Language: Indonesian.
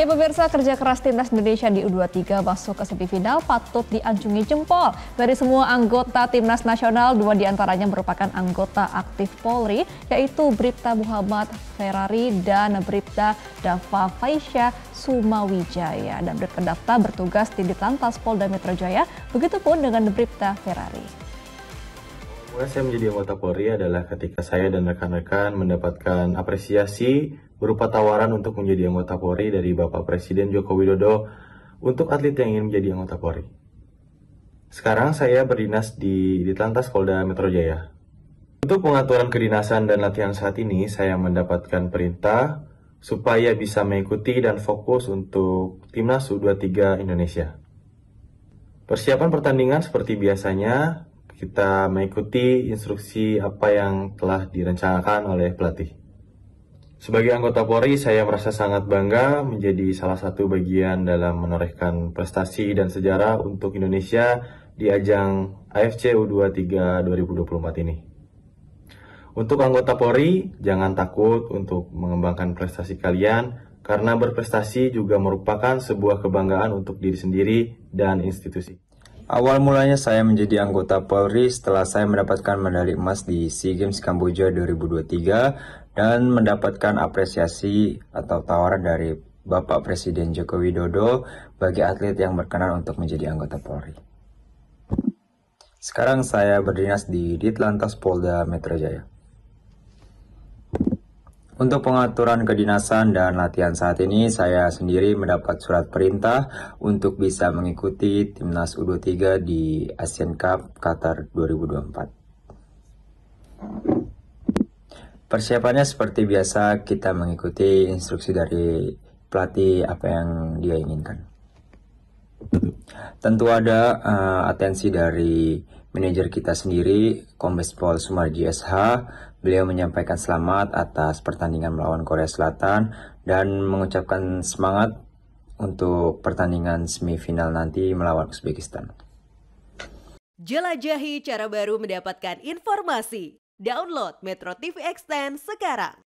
Ya pemirsa kerja keras timnas Indonesia di U23 masuk ke semifinal patut diancungi jempol. Dari semua anggota timnas nasional, dua diantaranya merupakan anggota aktif Polri, yaitu Bripta Muhammad Ferrari dan Bripta Dava Faisya Sumawijaya. Dan Bripta Dava bertugas di Ditlantas Polda Metro Jaya, begitupun dengan Bripta Ferrari. Mulai saya menjadi anggota Polri adalah ketika saya dan rekan-rekan mendapatkan apresiasi berupa tawaran untuk menjadi anggota Polri dari Bapak Presiden Joko Widodo untuk atlet yang ingin menjadi anggota Polri. Sekarang saya berdinas di Ditlantas Polda Metro Jaya. Untuk pengaturan kedinasan dan latihan saat ini, saya mendapatkan perintah supaya bisa mengikuti dan fokus untuk Timnas U23 Indonesia. Persiapan pertandingan seperti biasanya, kita mengikuti instruksi apa yang telah direncanakan oleh pelatih. Sebagai anggota Polri, saya merasa sangat bangga menjadi salah satu bagian dalam menorehkan prestasi dan sejarah untuk Indonesia di ajang AFC U23 2024 ini. Untuk anggota Polri, jangan takut untuk mengembangkan prestasi kalian karena berprestasi juga merupakan sebuah kebanggaan untuk diri sendiri dan institusi. Awal mulanya saya menjadi anggota Polri setelah saya mendapatkan medali emas di SEA Games Kamboja 2023 dan mendapatkan apresiasi atau tawaran dari Bapak Presiden Joko Widodo bagi atlet yang berkenan untuk menjadi anggota Polri. Sekarang saya berdinas di Ditlantas Polda Metro Jaya. Untuk pengaturan kedinasan dan latihan saat ini, saya sendiri mendapat surat perintah untuk bisa mengikuti Timnas U23 di Asian Cup Qatar 2024. Persiapannya seperti biasa, kita mengikuti instruksi dari pelatih apa yang dia inginkan. Tentu ada uh, atensi dari manajer kita sendiri, Kombes Pol Sumarji SH, Beliau menyampaikan selamat atas pertandingan melawan Korea Selatan dan mengucapkan semangat untuk pertandingan semifinal nanti melawan Uzbekistan. Jelajahi cara baru mendapatkan informasi. Download Metro TV Extend sekarang.